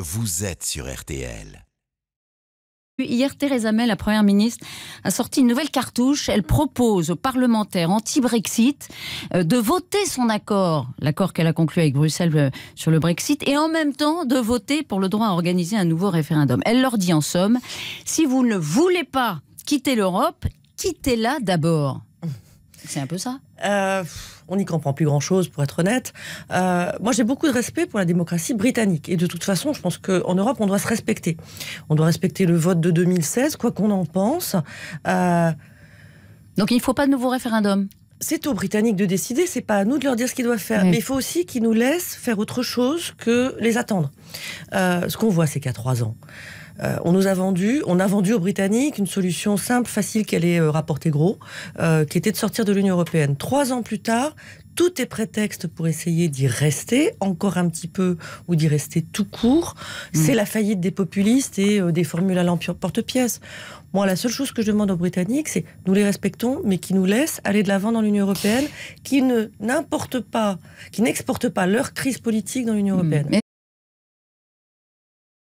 Vous êtes sur RTL. Hier, Theresa May, la Première ministre, a sorti une nouvelle cartouche. Elle propose aux parlementaires anti-Brexit euh, de voter son accord, l'accord qu'elle a conclu avec Bruxelles euh, sur le Brexit, et en même temps de voter pour le droit à organiser un nouveau référendum. Elle leur dit en somme, si vous ne voulez pas quitter l'Europe, quittez-la d'abord. C'est un peu ça. Euh, on n'y comprend plus grand-chose, pour être honnête. Euh, moi, j'ai beaucoup de respect pour la démocratie britannique. Et de toute façon, je pense qu'en Europe, on doit se respecter. On doit respecter le vote de 2016, quoi qu'on en pense. Euh, Donc, il ne faut pas de nouveau référendum c'est aux Britanniques de décider, c'est pas à nous de leur dire ce qu'ils doivent faire. Mais il faut aussi qu'ils nous laissent faire autre chose que les attendre. ce qu'on voit, c'est qu'à trois ans, euh, on nous a vendu, on a vendu aux Britanniques une solution simple, facile, qu'elle allait euh, rapportée gros, euh, qui était de sortir de l'Union européenne. Trois ans plus tard, tout est prétexte pour essayer d'y rester encore un petit peu ou d'y rester tout court. Mm. C'est la faillite des populistes et des formules à porte pièce Moi, la seule chose que je demande aux Britanniques, c'est nous les respectons, mais qui nous laissent aller de l'avant dans l'Union européenne, qui ne n'importe pas, qui n'exportent pas leur crise politique dans l'Union mm. européenne.